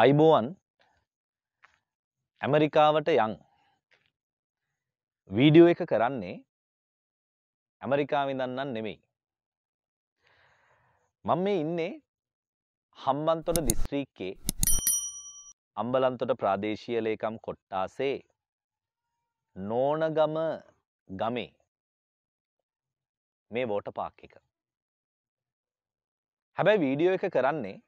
අයිබෝවන් ඇමරිකාවට යං වීඩියෝ එක කරන්නේ ඇමරිකාවෙන් දන්නන් නෙමෙයි මම මේ ඉන්නේ හම්බන්තොට දිස්ත්‍රීක්කේ අම්බලන්තොට ප්‍රාදේශීය ලේකම් කොට්ටාසේ නෝනගම ගමේ මේ වෝට පාක් එක හැබැයි වීඩියෝ එක කරන්නේ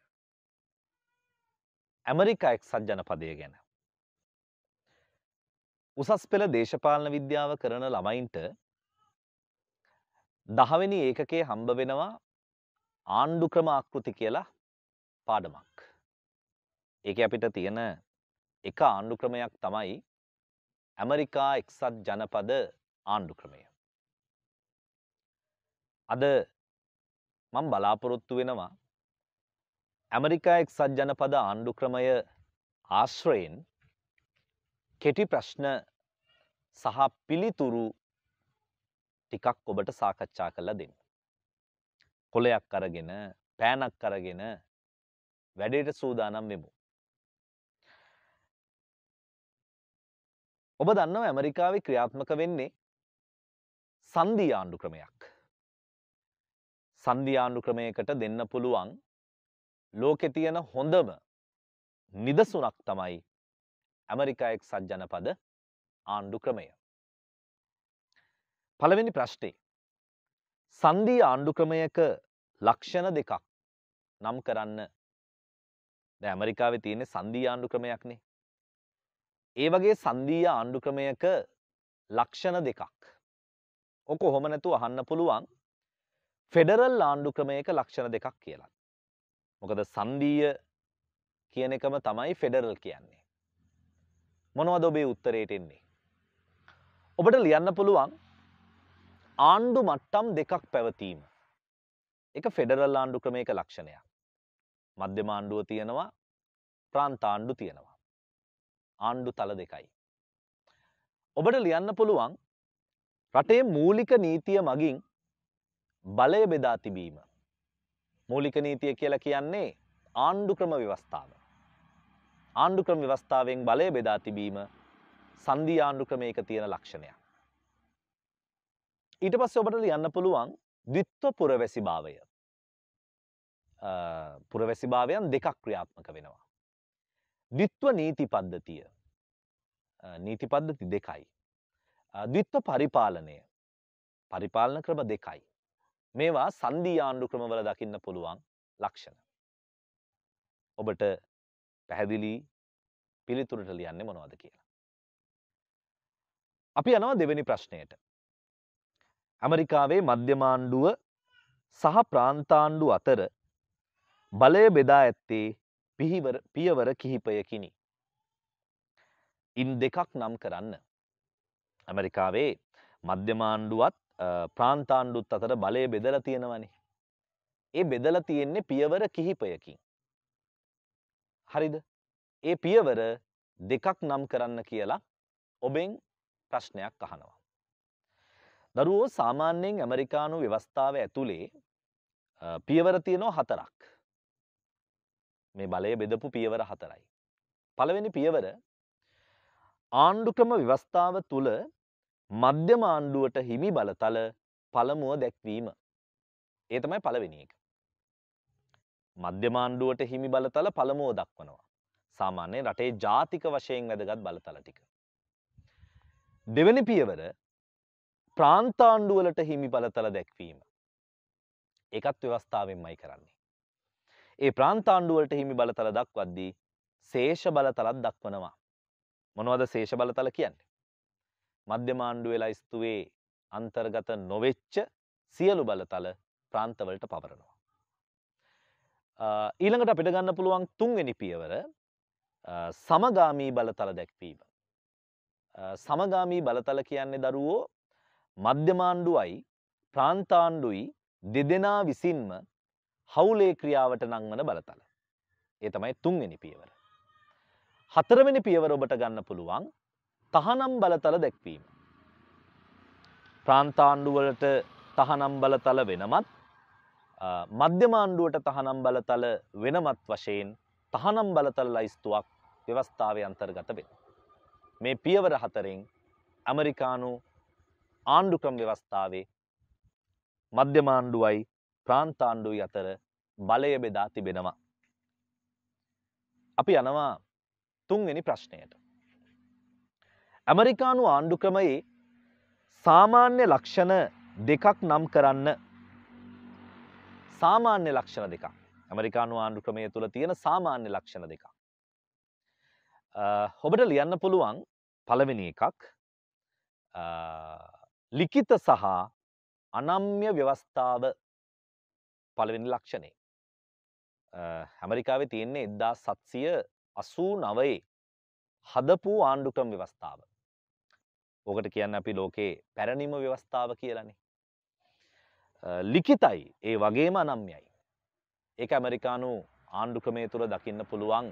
ඇමරිකා එක්සත් ජනපදය ගැන. උසස් පෙළ දේශපාලන විද්‍යාව කරන ළමයින්ට දහවෙනි ඒකකේ හම්බ වෙනවා ආණ්ඩු ක්‍රම ආකෘති කියලා පාඩමක්. ඒක අපිට තියෙන එක ආණ්ඩු ක්‍රමයක් තමයි ඇමරිකා එක්සත් ජනපද ආණ්ඩු ක්‍රමය. අද මං බලාපොරොත්තු වෙනවා ඇමරිකා එක්සත් ජනපද ආණ්ඩු ක්‍රමය ආශ්‍රයෙන් කෙටි ප්‍රශ්න සහ පිළිතුරු ටිකක් ඔබට සාකච්ඡා කරලා දෙන්න. කොලයක් අරගෙන පෑනක් අරගෙන වැඩේට සූදානම් වෙමු. ඔබ දන්නව ඇමරිකාවේ ක්‍රියාත්මක වෙන්නේ සන්ධී ආණ්ඩු ක්‍රමයක්. සන්ධී ආණ්ඩු ක්‍රමයකට දෙන්න පුළුවන් ලෝකෙ තියෙන හොඳම නිදසුනක් තමයි ඇමරිකා එක්සත් ජනපද ආණ්ඩු ක්‍රමය. පළවෙනි ප්‍රශ්නේ සංධී ආණ්ඩු ක්‍රමයක ලක්ෂණ දෙකක් නම් කරන්න දැන් ඇමරිකාවේ තියෙන සංධී ආණ්ඩු ක්‍රමයක්නේ. ඒ වගේ සංධීය ආණ්ඩු ක්‍රමයක ලක්ෂණ දෙකක්. ඔක කොහොම නැතුව අහන්න පුළුවන් ෆෙඩරල් ආණ්ඩු ක්‍රමයක ලක්ෂණ දෙකක් කියලා. මොකද සන්ධීය කියන එකම තමයි ෆෙඩරල් කියන්නේ. මොනවද ඔබේ උත්තරයට එන්නේ. ඔබට ලියන්න පුළුවන් ආණ්ඩු මට්ටම් දෙකක් පැවතීම. එක ෆෙඩරල් ආණ්ඩු ක්‍රමයක ලක්ෂණයක්. මධ්‍යම ආණ්ඩුව තියෙනවා ප්‍රාන්ත ආණ්ඩු තියෙනවා. ආණ්ඩු තල දෙකයි. ඔබට ලියන්න පුළුවන් රටේ මූලික නීතිය මගින් බලය බෙදා තිබීම. මූලික නීතිය කියලා කියන්නේ ආණ්ඩු ක්‍රම ව්‍යවස්ථාව. ආණ්ඩු ක්‍රම ව්‍යවස්ථාවෙන් බලය බෙදා තිබීම සංධි ආණ්ඩු ක්‍රමයක තියෙන ලක්ෂණයක්. ඊට පස්සේ ඔබට ලියන්න පුළුවන් ද්විත්ව පුරවැසි භාවය. පුරවැසි භාවයන් දෙකක් ක්‍රියාත්මක වෙනවා. ද්විත්ව නීති පද්ධතිය. නීති පද්ධති දෙකයි. ද්විත්ව පරිපාලනය. පරිපාලන ක්‍රම දෙකයි. මේවා සන්ධී ආණ්ඩු ක්‍රමවල දකින්න පුළුවන් ලක්ෂණ. ඔබට පැහැදිලි පිළිතුරට ලියන්නේ මොනවද කියලා. අපි යනවා දෙවෙනි ප්‍රශ්නයට. ඇමරිකාවේ මධ්‍යමාණ්ඩුව සහ ප්‍රාන්තාණ්ඩු අතර බලය බෙදා ඇත්තේ පියවර කිහිපයකිනි. ඉන් දෙකක් නම් කරන්න. ඇමරිකාවේ මධ්‍යමාණ්ඩුවත් ප්‍රාන්තාණ්ඩුත් අතර බලය බෙදල තියෙනවනේ. ඒ බෙදල තියෙන්නේ පියවර කිහිපයකින්. හරිද ඒ පියවර දෙකක් නම් කරන්න කියලා ඔබෙන් ප්‍රශ්නයක් අහනවා. දරුවෝ සාමාන්‍යයෙන් ඇමරිකානු ව්‍යවස්ථාව ඇතුළේ පියවර තියෙනවා හතරක්. මේ බලය බෙදපු පියවර හතරයි. පළවෙනි පියවර ආණ්ඩුක්‍රම ව්‍යවස්ථාව තුළ මධ්‍යම ආණ්ඩුවට හිමි බලතල පළමුුව දැක්වීම. ඒ තමයි පළවෙනි එක. මධ්‍යම ආණ්ඩුවට හිමි බලතල පළමුුව දක්වනවා. සාමාන්‍යයෙන් රටේ ජාතික වශයෙන් වැදගත් බලතල ටික. දෙවැනි පියවර ප්‍රාන්තාණ්ඩුවලට හිමි බලතල දැක්වීම. එකත් ව්‍යවස්ථාවෙන්මයි කරන්නේ. ඒ ප්‍රාන්තාණ්ඩුවලට හිමි බලතල දක්වද්දී සේෂ බලතලත් දක්වනවා. මොනවද සේෂ බලතල කියන්නේ. මධ්‍යමාණ්ඩු වෙලා ස්තුවේ අන්තර්ගත නොවෙච්ච සියලු බලතල ප්‍රාන්තවලට පවරනවා. ඊළඟට අපිට ගන්න පුළුවන් තුන්වෙනි පියවර සමගාමී බලතල දැක්වීම. සමගාමී බලතල කියන්නේ දරුවෝ මධ්‍යමාණ්ඩුවයි ප්‍රාන්තාණ්ඩුයි දෙදෙනා විසින්ම හවුලේ ක්‍රියාවට නංවන බලතල. ඒ තමයි තුන්වෙනි පියවර. හතරවෙනි පියවර ඔබට ගන්න පුළුවන් තහනම් බලතල දැක්වීම. ප්‍රාන්තාණ්ඩුවලට තහනම් බලතල වෙනමත් මධ්‍යමාණ්ඩුවට තහනම් බලතල වෙනමත් වශයෙන් තහනම් බලතල ලයිස්තුවක් ව්‍යවස්ථාවය අන්තර්ගත වෙන. මේ පියවර හතරෙන් ඇමරිකානු ආණ්ඩුක්‍රම් ව්‍යවස්ථාවේ මධ්‍යමාණ්ඩුවයි ප්‍රාන්තාණ්ඩුවයි අතර බලය බෙදා තිබෙනවා. අපි යනවා තුන්වෙනි ප්‍රශ්නයට. ඇමරිකානු ආණ්ඩුක්‍රමයේ සාමාන්‍ය ලක්ෂණ දෙකක් නම් කරන්න සාමාන්‍ය ලක්ෂණ දෙකක් ඇමරිකානු ආණ්ඩුක්‍රමය තුළ තියෙන සාමාන්‍ය ලක්ෂණ දෙකක්. ඔබට ලියන්න පුළුවන් පළවෙනි එකක් ලිඛිත සහ අනම්්‍ය ව්‍යවස්ථාව පළවෙනි ලක්ෂණේ. ඇමරිකාවේ තියෙන්නේ එදදා සත්සිය අසූ නවයේ හදපු ආණ්ඩුක්‍රම ව්‍යවස්ථාව. ඕකට කියන්න අපි ලෝකේ පැරණිම ව්‍යවස්ථාව කියලනේ. ලිඛිතයි ඒ වගේම අනම්යයි. ඒක ඇමරිකානු ආණ්ඩු ක්‍රමය තුළ දකින්න පුළුවන්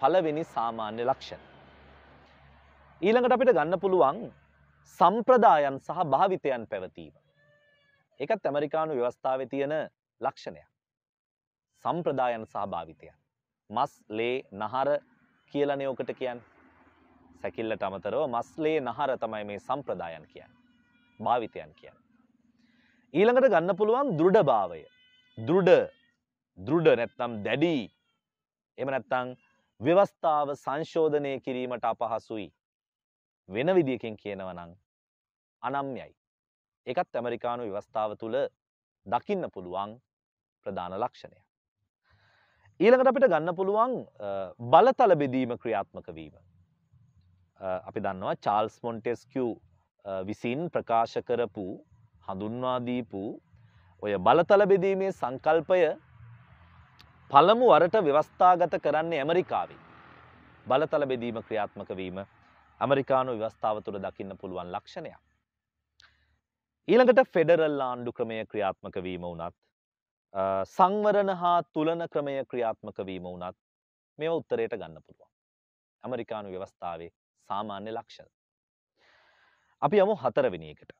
පළවෙනි සාමාන්‍ය ලක්ෂණ. ඊළඟට අපිට ගන්න පුළුවන් සම්ප්‍රදායන් සහ භාවිතයන් පැවතීම. ඒකත් ඇමරිකානු ව්‍යවස්ථාවේ තියෙන ලක්ෂණයක්. සම්ප්‍රදායන් සහ භාවිතයන්. මස්, ලේ, නහර කියලානේ ඔකට කියන්නේ. සැකිල්ලට අමතරව මස්ලේ නහර තමයි මේ සම්ප්‍රදායන් කියන්නේ. භාවිතයන් කියන්නේ. ඊළඟට ගන්න පුළුවන් දෘඩභාවය. දෘඩ දෘඩ නැත්තම් දැඩි. එහෙම නැත්තම් ව්‍යවස්ථාව සංශෝධනය කිරීමට අපහසුයි. වෙන විදියකින් කියනවා නම් අනම්යයි. ඒකත් ඇමරිකානු ව්‍යවස්ථාව තුළ දකින්න පුළුවන් ප්‍රධාන ලක්ෂණය. ඊළඟට අපිට ගන්න පුළුවන් බලතල බෙදීම ක්‍රියාත්මක වීම. අපි දන්නවා චාල්ස් මොන්ටෙස්කු විසින් ප්‍රකාශ කරපු හඳුන්වාදීපු ඔය බලතල බෙදීමේ සංකල්පය පළමු වරට ව්‍යවස්ථාගත කරන්නේ ඇමරිකාවේ. බලතල බෙදීම ක්‍රියාත්මක වීම ඇමරිකානු ව්‍යවස්ථාව තුළ දකින්න පුළුවන් ලක්ෂණයක්. ඊළඟට ෆෙඩරල් ආණ්ඩු ක්‍රමය ක්‍රියාත්මක වීම වුණත් සංවරණ හා තුලන ක්‍රමය ක්‍රියාත්මක වීම වුණත් මේව උත්තරයට ගන්න පුළුවන්. ඇමරිකානු ව්‍යවස්ථාවේ සාමාන්‍ය ලක්ෂණ. අපි යමු හතරවෙනි එකට.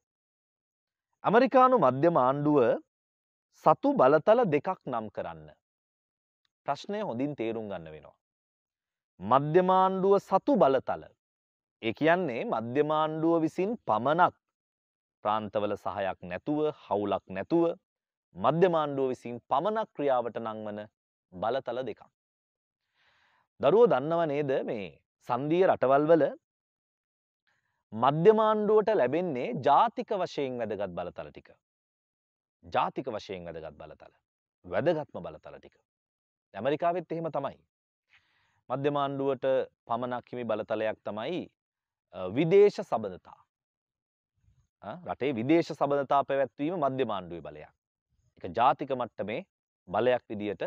ඇමරිකානු මධ්‍යම ආණ්ඩුව සතු බලතල දෙකක් නම් කරන්න. ප්‍රශ්නය හොඳින් තේරුම් ගන්න වෙනවා. මධ්‍යමාණ්ඩුව සතු බලතල. ඒ කියන්නේ මධ්‍යමාණ්ඩුව විසින් පමණක් ප්‍රාන්තවල සහයක් නැතුව හවුලක් නැතුව මධ්‍යමාණ්ඩුව විසින් පමණක් ක්‍රියාවට නංවන බලතල දෙකක්. දරුවෝ දන්නව නේද මේ සංධීය රටවල්වල මධ්‍යමාණ්ඩුවට ලැබෙන්නේ ජාතික වශයෙන් වැදගත් බලතල ටික. ජාතික වශයෙන් වැදගත් බලතල. වැදගත්ම බලතල ටික. ඇමරිකාවෙත් එහෙම තමයි. මධ්‍යමාණ්ඩුවට පමණක් හිමි බලතලයක් තමයි විදේශ සබඳතා. රටේ විදේශ සබඳතා පැවැත්වීම මධ්‍යමාණ්ඩුවේ බලයක්. එක ජාතික මට්ටමේ බලයක් විදියට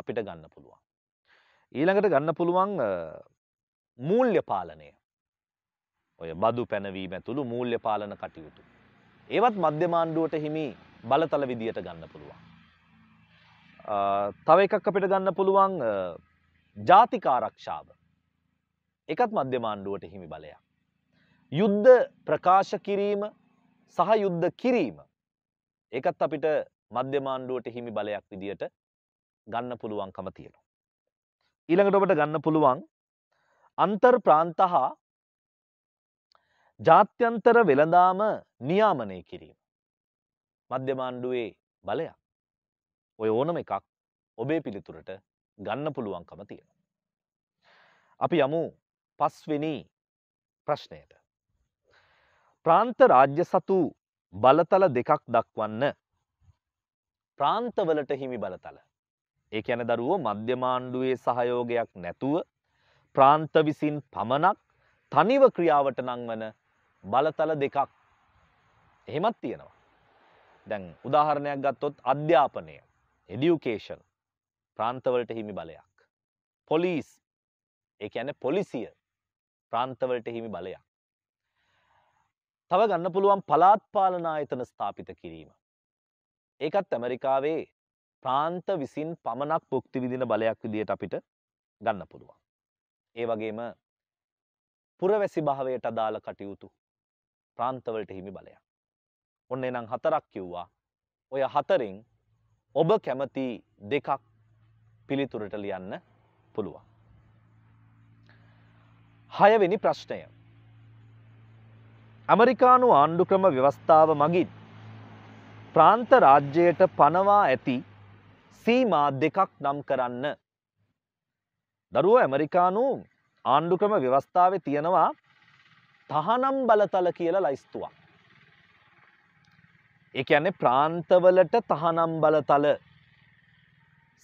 අපිට ගන්න පුළුවන්. ඊළඟට ගන්න පුළුවන් මූල්‍ය පාලනය ඔය බදු පැනවීම ඇතුළු මූල්‍ය පාලන කටයුතු. ඒවත් මධ්‍යමාණ්ඩුවට හිමි බලතල විදියට ගන්න පුළුවන්. තව එකක් අපිට ගන්න පුළුවන් ජාතිකාරක්ෂාව. එකත් මධ්‍යමාණ්ඩුවට හිමි බලයක්. යුද්ධ ප්‍රකාශ කිරීම සහ යුද්ධ කිරීම. ඒකත් අපිට මධ්‍යමාණ්ඩුවට හිමි බලයක් විදියට ගන්න පුළුවන්කම තියෙනවා. ඊළඟට ඔබට ගන්න පුළුවන් අන්තර් ප්‍රාන්ත හා ජාත්‍යන්තර වෙළඳාම නියාමනය කිරීම. මධ්‍යමාණ්ඩුවේ බලයක්. ඔය ඕනම එකක් ඔබේ පිළිතුරට ගන්න පුළුවන්කම තියෙන. අපි යමු පස්වෙනි ප්‍රශ්නයට. ප්‍රාන්ත රාජ්‍ය සතු බලතල දෙකක් දක්වන්න ප්‍රාන්තවලට හිමි බලතල. ඒ ඇන දරුව මධ්‍යමාණ්ඩුවේ සහයෝගයක් නැතුව ප්‍රාන්ත විසින් පමණක් තනිව ක්‍රියාවට නංවන බලතල දෙකක් එහෙමත් තියෙනවා. දැන් උදාහරණයක් ගත්තොත් අධ්‍යාපනය එඩියුකේෂන් ප්‍රාන්තවලට හිමි බලයක්. පොලිස් ඒ කියන්නේ පොලිසිය ප්‍රාන්තවලට හිමි බලයක්. තව ගන්න පුළුවන් පළාත් පාලනායතන ස්ථාපිත කිරීම. ඒකත් ඇමරිකාවේ ප්‍රාන්ත විසින් පමණක් භුක්ති විඳින බලයක් විදිහට අපිට ගන්න පුළුවන්. ඒ වගේම පුරවැසි භාවයට අදාළ කටයුතු ප්‍රාන්තවලට හිමි බලයක්. ඔන්න එනම් හතරක් කිව්වා. ඔය හතරෙන් ඔබ කැමති දෙකක් පිළිතුරට ලියන්න පුළුවන්. හයවෙනි ප්‍රශ්නය. ඇමරිකානු ආණ්ඩුක්‍රම ව්‍යවස්ථාව මගින් ප්‍රාන්ත රාජ්‍යයට පනවා ඇති සීමා දෙකක් නම් කරන්න. දරුවෝ ඇමරිකානු ආණ්ඩුක්‍රම ව්‍යවස්ථාවේ තියෙනවා තහනම් බලතල කියලා ලයිස්තුවක්. ඒ කියන්නේ ප්‍රාන්තවලට තහනම් බලතල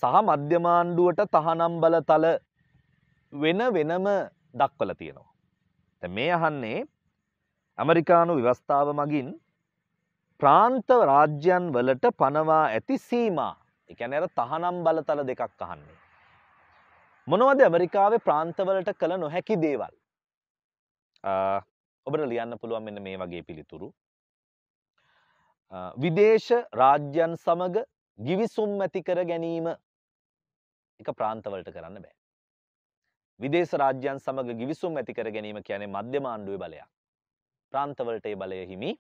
සහ මධ්‍යම ආණ්ඩුවට තහනම් බලතල වෙන වෙනම දක්වලා තියෙනවා. දැන් මේ අහන්නේ ඇමරිකානු ව්‍යවස්ථාව මගින් ප්‍රාන්ත රාජ්‍යයන් වලට පනවා ඇති සීමා. ඒ කියන්නේ අර තහනම් බලතල දෙකක් අහන්නේ. මොනවද ඇමරිකාවේ ප්‍රාන්තවලට කළ නොහැකි දේවල්? ඔබට ලියන්න පුළුවන් මෙන්න මේ වගේ පිළිතුරු. විදේශ රාජ්‍යන් සමග ගිවිසුම් ඇති කර ගැනීම එක ප්‍රාන්තවලට කරන්න බෑ. විදේශ රාජ්‍යන් සමග ගිවිසුම් ඇති කර ගැනීම කියන්නේ මධ්‍යම ආණ්ඩුවේ බලයක්. ප්‍රාන්තවලට ඒ බලය හිමි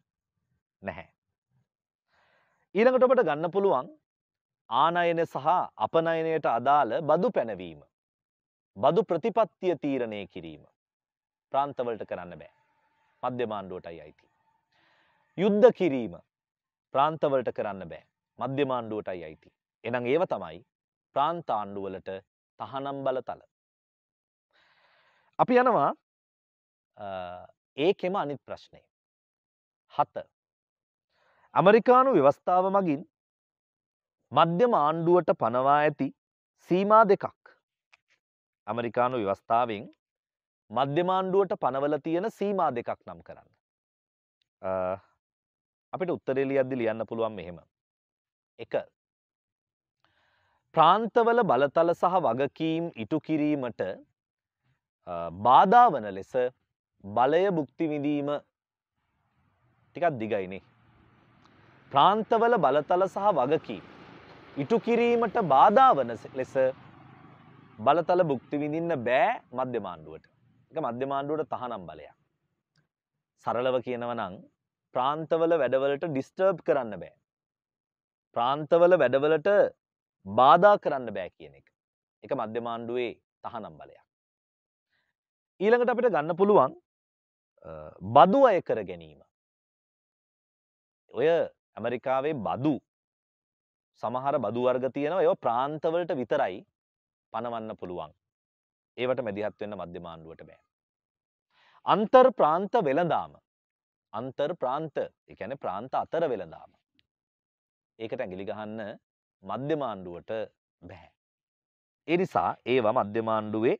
නැහැ. ඊළඟට ඔබට ගන්න පුළුවන් ආනයන සහ අපනයනයට අදාළ බදු පැනවීම. බදු ප්‍රතිපත්තිය තීරණය කිරීම. ප්‍රාන්තවලට කරන්න බෑ. මධ්‍යම ආණ්ඩුවටයි අයිති. යුද්ධ කිරීම ප්‍රාන්තවලට කරන්න බෑ මධ්‍යම ආණ්ඩුවටයි අයිති. එනම් ඒව තමයි ප්‍රාන්ත ආණ්ඩුවලට තහනම් බලතල. අපි යනවා ඒකෙම අනිත් ප්‍රශ්නය. හත. ඇමරිකානු ව්‍යවස්ථාව මගින් මධ්‍යම ආණ්ඩුවට පනවා ඇති සීමා දෙකක්. ඇමරිකානු ව්‍යවස්ථාවෙන් මධ්‍යමාණ්ඩුවට පනවල තියෙන සීමා දෙකක් නම් කරන්න. අපිට උත්තරේලියද්දි ලියන්න පුළුවන් මෙහෙම. එක ප්‍රාන්තවල බලතල සහ වගකීම් ඉටු කිරීමට බාධා වන ලෙස බලය බුක්තිවිඳීම ටිකක් දිගයිනේ. ප්‍රාන්තවල බලතල සහ වගකීම් ඉටු කිරීමට බාධා වන ලෙස බලතල බුක්තිවිඳින්න බෑ මධ්‍යමාණ්ඩුවට. එක මධ්‍යමාණ්ඩුවට තහනම් බලයක්. සරලව කියනවනං ප්‍රාන්තවල වැඩවලට ඩිස්ටර්බ් කරන්න බෑ. ප්‍රාන්තවල වැඩවලට බාධා කරන්න බෑ කියන එක. එක මධ්‍යමාණ්ඩුවේ තහනම් බලයක්. ඊළඟට අපිට ගන්න පුළුවන් බදු අය කර ගැනීම. ඔය ඇමරිකාවේ බදු සමහර බදුවර්ග තියෙනවා ඒ ප්‍රාන්තවලට විතරයි පනවන්න පුළුවන්. ඒවට මැදිහත් වෙන්න මධ්‍ය මාණ්ඩුවට බෑ. අන්තර් ප්‍රාන්ත වෙළඳාම අන්තර් ප්‍රාන්ත ඒ කියන්නේ ප්‍රාන්ත අතර වෙළඳාම. ඒකට ඇඟිලි ගහන්න මධ්‍ය මාණ්ඩුවට බෑ. ඒ නිසා ඒවා මධ්‍ය මාණ්ඩුවේ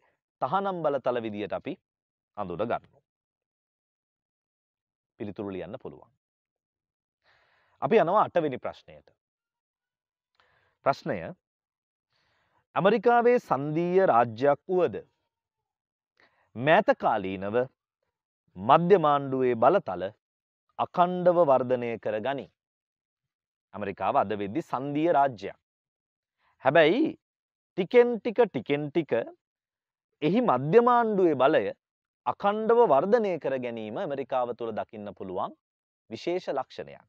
තහනම් බලතල විදියට අපි අඳුර ගන්නවා. පිළිතුරු ලියන්න පුළුවන්. අපි යනවා අටවෙනි ප්‍රශ්නයට. ප්‍රශ්නය ඇමරිකාවේ සන්දීය රාජ්‍යයක් වුවද මෑතකාලීනව මධ්‍යමාණ්ඩුවේ බලතල අකණ්ඩව වර්ධනය කර ගනි. ඇමරිකාව අද වෙද්දි සන්දීය රාජ්‍යයක්. හැබැයි ටිකෙන් ටික ටිකෙන් ටික එහි මධ්‍යමාණ්ඩුවේ බලය අකණ්ඩව වර්ධනය කර ගැනීම ඇමරිකාව තුළ දකින්න පුළුවන් විශේෂ ලක්ෂණයක්.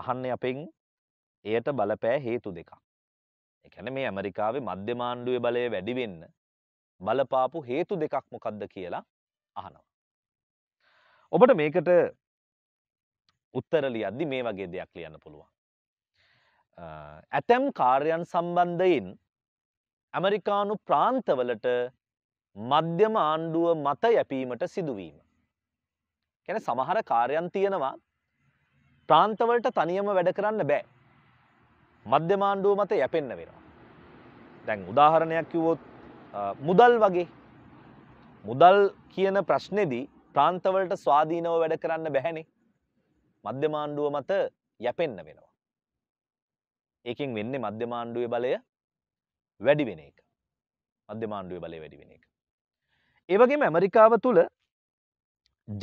අහන්න අපෙන් එයට බලපෑ හේතු දෙකක්. එකැන මේ ඇමරිකාවේ මධ්‍යමාණ්ඩුවේ බලය වැඩිවෙන්න බලපාපු හේතු දෙකක් මොකක්ද කියලා අහනවා. ඔබට මේකට උත්තරලි අද්දි මේ වගේ දෙයක් ලියන්න පුළුවන්. ඇතැම් කාර්යන් සම්බන්ධයෙන් ඇමරිකානු ප්‍රාන්තවලට මධ්‍යම ආණ්ඩුව මත යැපීමට සිදුවීම. ගැන සමහර කාර්යන් තියෙනවා ප්‍රාන්තවලට තනියම වැඩ කරන්න බෑ මධ්‍යමාණ්ඩුව මත යැපෙන්න වෙනවා. දැන් උදාහරණයක් කිව්වොත් මුදල් වගේ මුදල් කියන ප්‍රශ්නේදී ප්‍රාන්තවලට ස්වාධීනව වැඩ කරන්න බැහැනේ. මධ්‍යමාණ්ඩුව මත යැපෙන්න වෙනවා. ඒකෙන් වෙන්නේ මධ්‍යමාණ්ඩුවේ බලය වැඩි වෙන එක. මධ්‍යමාණ්ඩුවේ බලය වැඩි වෙන එක. ඒ වගේම ඇමරිකාව තුළ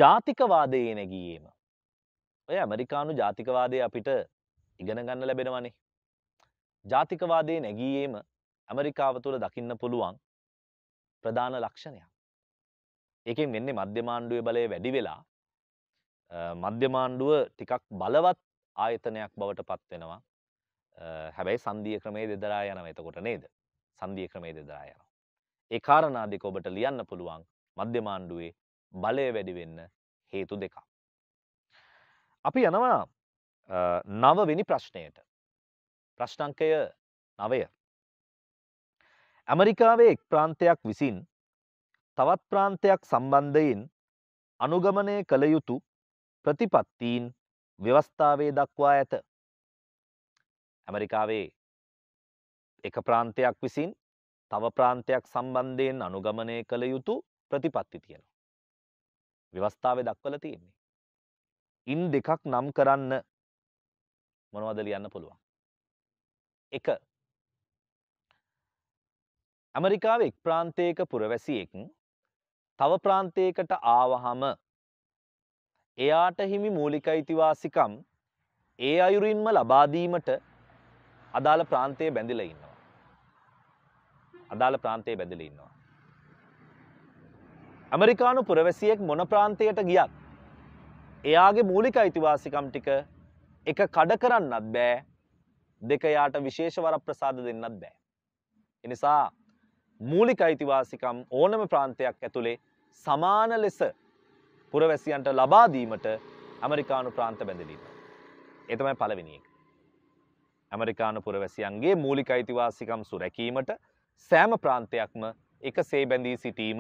ජාතිකවාදයේ නැගීම. ඔය ඇමරිකානු ජාතිකවාදය අපිට ඉගෙන ගන්න ලැබෙනවනේ. ජාතිකවාදයේ නැගීම ඇමරිකාව තුළ දකින්න පුළුවන් ප්‍රධාන ලක්ෂණයක්. ඒකෙන් වෙන්නේ මධ්‍යමාණ්ඩුවේ බලය වැඩි වෙලා මධ්‍යමාණ්ඩුව ටිකක් බලවත් ආයතනයක් බවට පත් වෙනවා. හැබැයි සංධීය ක්‍රමයේ දෙදරා යනවා එතකොට නේද? සංධීය ක්‍රමයේ දෙදරා යනවා. ඒ කාරණා දෙක ඔබට ලියන්න පුළුවන් මධ්‍යමාණ්ඩුවේ බලය වැඩි වෙන්න හේතු දෙකක්. අපි යනවා නවවෙනි ප්‍රශ්නයට. ප්‍රශ්ටංකය නවය. ඇමරිකාවේ එක් ප්‍රාන්තයක් විසින් තවත් ප්‍රාන්තයක් සම්බන්ධයෙන් අනුගමනය කළ යුතු ප්‍රතිපත්තීන් ව්‍යවස්ථාවේ දක්වා ඇත. ඇමරිකාවේ එක ප්‍රාන්තයක් විසින් තව ප්‍රාන්තයක් සම්බන්ධයෙන් අනුගමනය කළ යුතු ප්‍රතිපත්ති තියෙන. ව්‍යවස්ථාවේ දක්වල තියෙන්නේ. ඉන් දෙකක් නම් කරන්න මොනවද ලියන්න පුළුවන්. එක ඇමරිකාව එක් ප්‍රාන්තයක පුරවැසියෙක් තව ප්‍රාන්තයකට ආවහම එයාට හිමි මූලික අයිතිවාසිකම් ඒ අයුරින්ම ලබාදීමට අදාළ ප්‍රාන්තය බැඳිල ඉන්නවා. අදාළ ප්‍රාන්තය බැඳිල ඉන්නවා. ඇමරිකානු පුරවැසියෙක් මොන ප්‍රාන්තයට ගියත් එයාගේ මූලික අයිතිවාසිකම් ටික එක කඩ කරන්නත් බෑ දෙක යාට විශේෂ වර ප්‍රසාද දෙන්නත් බෑ. එනිසා මූලික අයිතිවාසිකම් ඕනම ප්‍රාන්තයක් ඇතුළේ සමාන ලෙස පුරවැසියන්ට ලබා දීමට ඇමරිකානු ප්‍රාන්ත බැඳලීම. ඒ තමයි පළවෙනි එක. ඇමරිකානු පුරවැසියන්ගේ මූලික අයිතිවාසිකම් සුරැකීමට සෑම ප්‍රාන්තයක්ම එකසේ බැඳී සිටීම.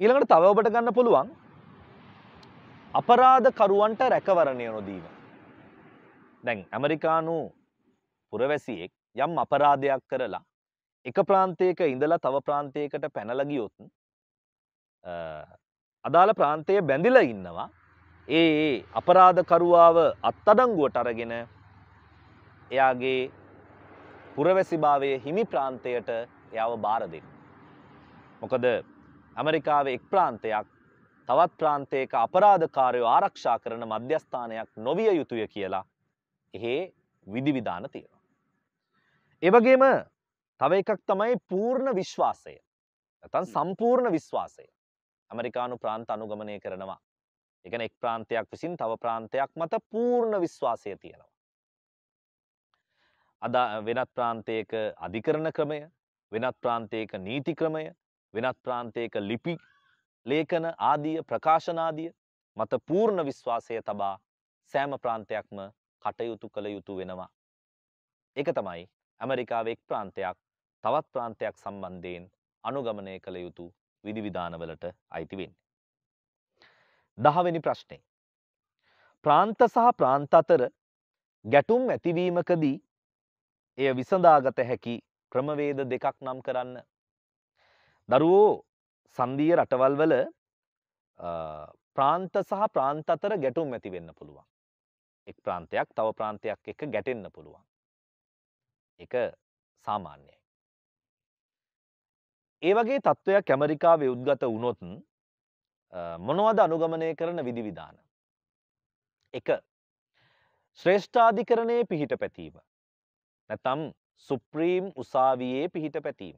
ඊළඟට තව ඔබට ගන්න පුළුවන් අපරාධකරුවන්ට රැකවරණය නොදීම. දැන් ඇමරිකානු පුරවැසියෙක් යම් අපරාධයක් කරලා එක ප්‍රාන්තයක ඉඳලා තව ප්‍රාන්තයකට පැනලගියොත් අදාළ ප්‍රාන්තය බැඳිල ඉන්නවා ඒ අපරාධකරුවාව අත්තඩංගුවට අරගෙන එයාගේ පුරවැසිභාවය හිමි ප්‍රාන්තයට එයාව බාර දෙන්න. මොකද ඇමරිකාවේ එක් ප්‍රාන්තයක් තවත් ප්‍රාන්තයක අපරාධකාරයෝ ආරක්ෂා කරන මධ්‍යස්ථානයක් නොවිය යුතුය කියලා එහේ විධිවිධාන තියෙනවා. එවගේම තව එකක් තමයි පූර්ණ විශ්වාසය. නැත්නම් සම්පූර්ණ විශ්වාසය. ඇමරිකානු ප්‍රාන්ත අනුගමනය කරනවා. ඒ කියන්නේ එක් ප්‍රාන්තයක් විසින් තව ප්‍රාන්තයක් මත පූර්ණ විශ්වාසය තියෙනවා. අද වෙනත් ප්‍රාන්තයක අධිකරණ ක්‍රමය වෙනත් ප්‍රාන්තයක නීති ක්‍රමය වෙනත් ප්‍රාන්තයක ලිපි ලේඛන ආදිය ප්‍රකාශනාදිය මත පූර්ණ විශ්වාසය තබා සෑම ප්‍රාන්තයක්ම කටයුතු කළ යුතු වෙනවා. ඒක තමයි ඇමරිකාවේ එක් ප්‍රාන්තයක් තවත් ප්‍රාන්තයක් සම්බන්ධයෙන් අනුගමනය කළ යුතු විධිවිධානවලට අයිති වෙන්නේ. දහවෙනි ප්‍රශ්නේ. ප්‍රාන්ත සහ ප්‍රාන්ත අතර ගැටුම් ඇතිවීමකදී එය විසඳාගත හැකි ක්‍රමවේද දෙකක් නම් කරන්න. දරුවෝ සංධීය රටවල් වල ප්‍රාන්ත සහ ප්‍රාන්ත අතර ගැටුම් ඇති වෙන්න පුළුවන්. එක් ප්‍රාන්තයක් තව ප්‍රාන්තයක් එක ගැටෙන්න පුළුවන්. එක සාමාන්‍යයි. ඒ වගේ තත්ත්වයක් ඇමරිකාවේ උද්ගත වුණොත් මොනවද අනුගමනය කරන විදිවිධාන. එක ශ්‍රේෂ්ඨාධිකරණයේ පිහිට පැතීම. නැතම් සුප්‍රීම් උසාවියේ පිහිට පැතීම.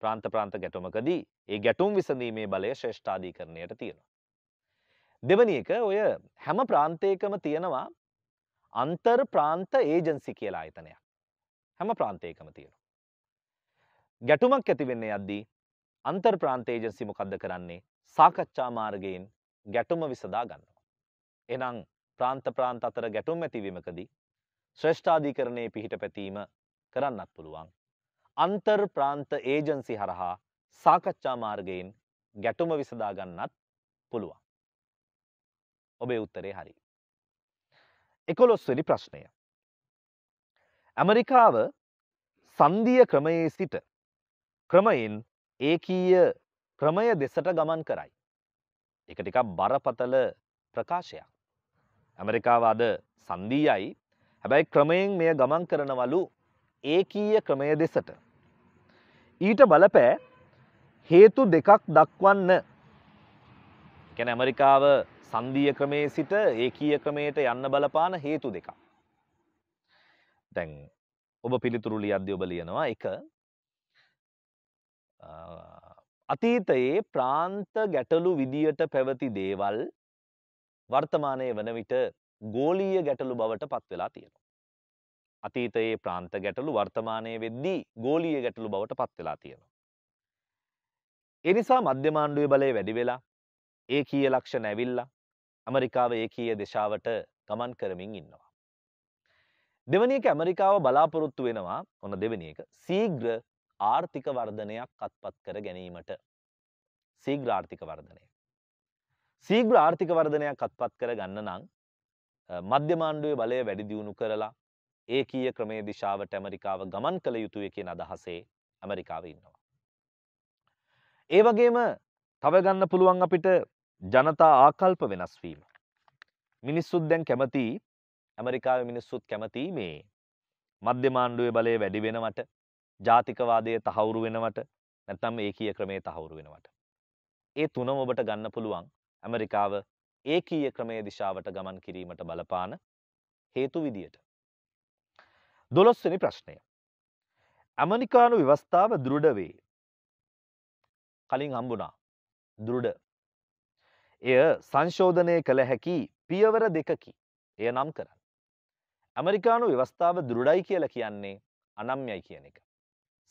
ප්‍රාන්ත ප්‍රාන්ත ගැටුමකදී ඒ ගැටුම් විසඳීමේ බලය ශ්‍රේෂ්ඨාධීකරණයට තියෙනවා. දෙවනි එක ඔය හැම ප්‍රාන්තයකම තියෙනවා අන්තර් ප්‍රාන්ත ඒජන්සි කියලා ආයතනයක්. හැම ප්‍රාන්තයකම තියෙනවා. ගැටුමක් ඇති වෙන්න යද්දී අන්තර් ප්‍රාන්ත ඒජන්සි මොකද්ද කරන්නේ? සාකච්ඡා මාර්ගයෙන් ගැටුම විසඳා ගන්නවා. එහෙනම් ප්‍රාන්ත ප්‍රාන්ත අතර ගැටුම් ඇතිවීමකදී ශ්‍රේෂ්ඨාධිකරණයේ පිහිට පැතීම කරන්නත් පුළුවන්. අන්තර් ප්‍රාන්ත ඒජන්සි හරහා සාකච්ඡා මාර්ගයෙන් ගැටුම විසඳා ගන්නත් පුළුවන්. ඔබේ උත්තරේ හරි. එකොළොස්වනි ප්‍රශ්නය. ඇමරිකාව සන්ධිය ක්‍රමයේ සිට ක්‍රමයෙන් ඒකීය ක්‍රමය දෙසට ගමන් කරයි. එක ටිකක් බරපතල ප්‍රකාශයක්. ඇමරිකාව අද සන්ධීයයි හැබැයි ක්‍රමයෙන් මෙය ගමන් කරනවලු ඒකීය ක්‍රමය දෙසට. ඊට බලපෑ හේතු දෙකක් දක්වන්න කැන ඇමරිකාව සංධීය ක්‍රමයේ සිට ඒකීය ක්‍රමයට යන්න බලපාන හේතු දෙකක්. දැන් ඔබ පිළිතුරු ලියද්දී ඔබ ලියනවා එක අතීතයේ ප්‍රාන්ත ගැටලු විදියට පැවති දේවල් වර්තමානයේ වන විට ගෝලීය ගැටලු බවට පත් වෙලා තියෙනවා. අතීතයේ ප්‍රාන්ත ගැටලු වර්තමානයේ වෙද්දී ගෝලීය ගැටලු බවට පත් වෙලා තියෙනවා. එනිසා මධ්‍යමාණ්ඩුවේ බලය වැඩි වෙලා ඒකීය ලක්ෂණ ඇවිල්ලා ඇමරිකාව ඒකීය දෙශාවට ගමන් කරමින් ඉන්නවා. දෙවනි එක ඇමරිකාව බලාපොරොත්තු වෙනවා ඔන්න දෙවනි එක සීග්‍ර ආර්ථික වර්ධනයක් අත්පත් කර ගැනීමට සීග්‍ර ආර්ථික වර්ධනය සීග්‍ර ආර්ථික වර්ධනයක් අත්පත් කර ගන්න නම් මධ්‍යමාණ්ඩුවේ බලය වැඩි දියුණු කරලා ඒකීය ක්‍රමේ දිශාවට ඇමරිකාව ගමන් කළ යුතුය කියන අදහසේ ඇමරිකාව ඉන්නවා. ඒ වගේම තව ගන්න පුළුවන් අපිට ජනතා ආකල්ප වෙනස් වීම. මිනිස්සුත් දැන් කැමති ඇමරිකාවේ මිනිස්සුත් කැමති මේ මධ්‍යමාණ්ඩුවේ බලය වැඩි වෙනවට ජාතිකවාදය තහවුරු වෙනවට නැත්නම් ඒකීය ක්‍රමේ තහවුරු වෙනවට. ඒ තුනම ඔබට ගන්න පුළුවන් ඇමරිකාව ඒකීය ක්‍රමයේ දිශාවට ගමන් කිරීමට බලපාන හේතු විදියට. දොළොස්වනි ප්‍රශ්නය. ඇමරිකානු ව්‍යවස්ථාව දෘඩ වේ. කලින් හම්බුණා දෘඩ එය සංශෝධනය කළ හැකි පියවර දෙකකි. එය නම් කරන්න. ඇමරිකානු ව්‍යවස්ථාව දුරුඩයි කියලා කියන්නේ අනම්යයි කියන එක.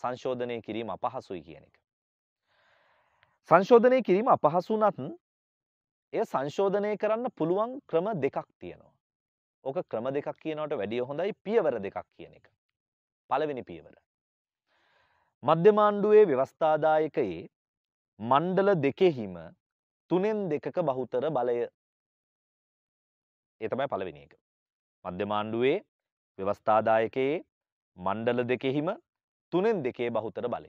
සංශෝධනය කිරීම අපහසුයි කියන එක. සංශෝධනය කිරීම අපහසුනත් එය සංශෝධනය කරන්න පුළුවන් ක්‍රම දෙකක් තියෙනවා. ඕක ක්‍රම දෙකක් කියනවට වැඩිය හොඳයි පියවර දෙකක් කියන එක. පළවෙනි පියවර. මධ්‍යමාණ්ඩුවේ ව්‍යවස්ථාදායකයේ මණ්ඩල දෙකෙහිම තුනෙන් දෙකක බහුතර බලය. ඒ තමයි පළවෙනි එක. මධ්‍යම ආණ්ඩුවේ ව්‍යවස්ථාදායකයේ මණ්ඩල දෙකෙහිම තුනෙන් දෙකේ බහුතර බලය.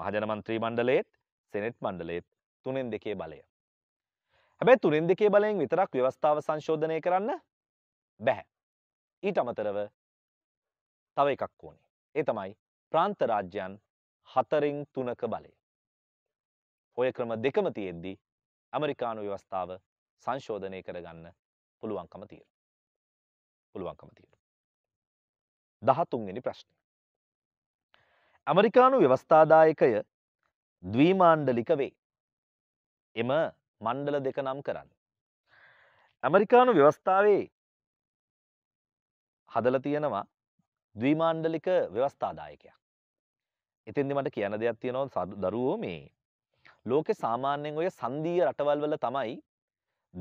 මහජන මන්ත්‍රී මණ්ඩලයේත් සෙනෙට් මණ්ඩලයේත් තුනෙන් දෙකේ බලය. හැබැයි තුනෙන් දෙකේ බලයෙන් විතරක් ව්‍යවස්ථාව සංශෝධනය කරන්න බැහැ. ඊට අමතරව තව එකක් ඕනේ. ඒ තමයි ප්‍රාන්ත රාජ්‍යයන් හතරින් තුනක බලය. ඔය ක්‍රම දෙකම තියෙද්දී ඇමරිකානු ව්‍යවස්ථාව සංශෝධනය කරගන්න පුළුවන්කම තීර. පුළුවන්කම තීර. දහතුන්ගනි ප්‍රශ්නය. ඇමරිකානු ව්‍යවස්ථාදායකය ද්වීමාණ්ඩලික වේ. එම මණ්ඩල දෙක නම් කරන්න. ඇමරිකානු ව්‍යවස්ථාවේ හදල තියෙනවා ද්වීමාණ්ඩලික ව්‍යවස්ථාදායකයක්. ඉතින්දි මට කියන දෙයක් තියෙනවා දරුවෝ මේ ලෝකෙ සාමාන්‍යයෙන් ඔය සංධීය රටවල් වල තමයි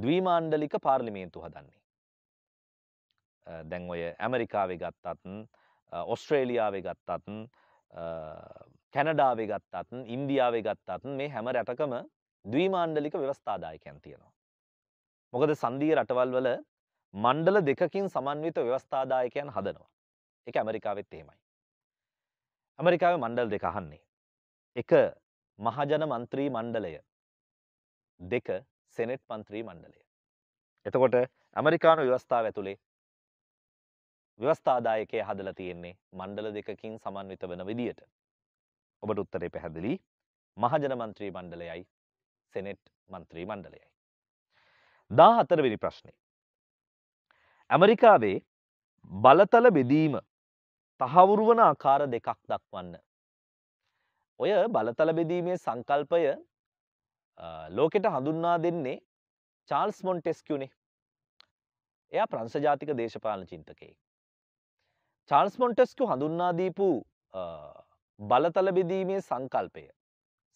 ද්විමාණ්ඩලික පාර්ලිමේන්තු හදන්නේ. දැන් ඔය ඇමරිකාවේ ගත්තත් ඔස්ට්‍රේලියාවේ ගත්තත් කැනඩාවේ ගත්තත් ඉන්දියාවේ ගත්තත් මේ හැම රටකම ද්විමාණ්ඩලික ව්‍යවස්ථාදායකයන් තියෙනවා. මොකද සංධීය රටවල් වල මණ්ඩල දෙකකින් සමන්විත ව්‍යවස්ථාදායකයන් හදනවා. එක ඇමරිකාවෙත් එහෙමයි. ඇමරිකාවේ මණ්ඩල් දෙක අහන්නේ. එක මහජන මන්ත්‍රී මණ්ඩලය දෙක සෙනෙට් මන්ත්‍රී මණ්ඩලය. එතකොට ඇමරිකානු ව්‍යවස්ථාව ඇතුළේ ව්‍යවස්ථාදායකය හදලා තියෙන්නේ මණ්ඩල දෙකකින් සමන්විත වන විදියට. ඔබට උත්තරේ පැහැදිලි මහජන මන්ත්‍රී මණ්ඩලයයි සෙනෙට් මන්ත්‍රී මණ්ඩලයයි. දා හතරවෙනි ප්‍රශ්නය. ඇමරිකාවේ බලතල බෙදීම තහවුරු වන ආකාර දෙකක් දක්වන්න ඔය බලතල බෙදීමේ සංකල්පය ලෝකෙට හඳුන්වා දෙන්නේ චාල්ස් මොන්ටෙස්කියුනේ. එයා ප්‍රංශ ජාතික දේශපාලන චින්තකයෙක්. චාල්ස් මොන්ටෙස්කියු හඳුන්වා දීපු බලතල බෙදීමේ සංකල්පය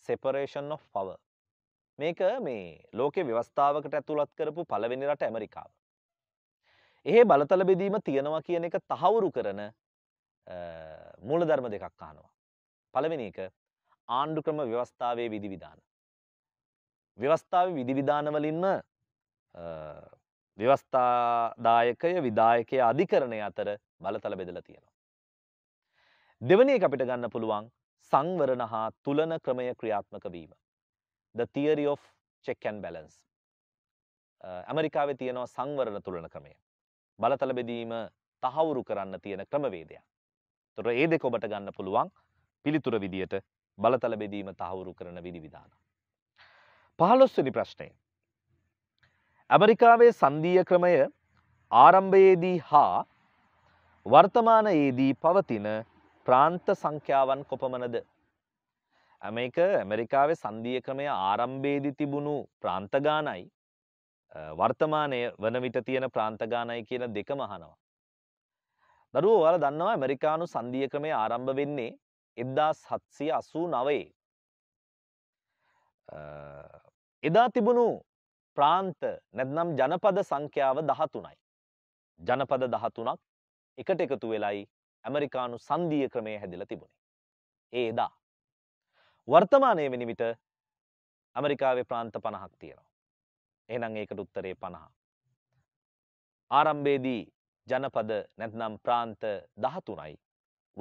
separation of power. මේක මේ ලෝකේ ව්‍යවස්ථාවකට ඇතුළත් කරපු පළවෙනි රට ඇමරිකාව. එහෙ බලතල බෙදීම තියෙනවා කියන එක තහවුරු කරන මූලධර්ම දෙකක් අහනවා. පළවෙනි එක ආණ්ඩු ක්‍රම ව්‍යවස්ථාවේ විධිවිධාන. ව්‍යවස්ථාව විධිවිධානවලින්ම ව්‍යවස්ථාදායකය විදායකය අධිකරණය අතර බලතල බෙදලා තියෙනවා. දෙවනි එක අපිට ගන්න පුළුවන් සංවරණ හා තුලන ක්‍රමය ක්‍රියාත්මක වීම. The theory of check and balance. ඇමරිකාවේ තියෙනවා සංවරණ තුලන ක්‍රමය. බලතල බෙදීම තහවුරු කරන්න තියෙන ක්‍රමවේදයක්. තොර ඒ දෙක ඔබට ගන්න පුළුවන් පිළිතුර විදියට බලතල බෙදීම තහවුරු කරන විධිවිධාන. පහළොස්වනි ප්‍රශ්නය. ඇමරිකාවේ සන්දීය ක්‍රමය ආරම්භයේදී හා වර්තමානයේදී පවතින ප්‍රාන්ත සංඛ්‍යාවන් කොපමනද. ඇමක ඇමරිකාවේ සන්දීය ක්‍රමය ආරම්භේදි තිබුණු ප්‍රාන්තගානයි වර්තමානය වන විට තියෙන ප්‍රාන්තගානයි කියන දෙක මහනවා. දරුවෝ ඔයාලා දන්නවා ඇමරිකානු සන්ධිය ක්‍රමය ආරම්භ වෙන්නේ එදදා සත්සය අසූ නවේ. එදා තිබුණු ප්‍රාන්ත නැත්නම් ජනපද සංඛ්‍යාව දහතුනයි. ජනපද දහතුනක් එකට එකතු වෙලයි ඇමරිකානු සන්ධීය ක්‍රමය හැදිල තිබුණේ. ඒ එදා. වර්තමානය වෙනි විට ඇමරිකාවේ ප්‍රාන්ත පණහක් තියෙනවා. එහනම් ඒකට උත්තරේ පණහා. ආරම්භේදී ජනපද නැත්නම් ප්‍රාන්ත දහතුනයි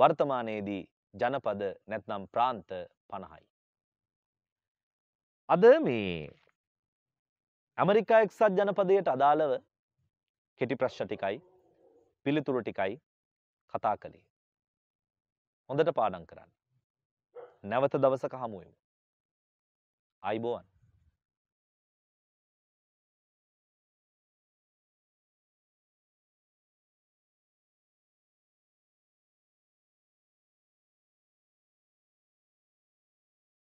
වර්තමානයේදී ජනපද නැත්නම් ප්‍රාන්ත පණහයි. අද මේ ඇමරිකා එක්සත් ජනපදයට අදාළව කෙටි ප්‍රශ්න ටිකයි පිළිතුරු ටිකයි කතා කළේ. හොඳට පාඩම් කරන්න. නැවත දවසක හමුවෙමු. අයිබෝවන්.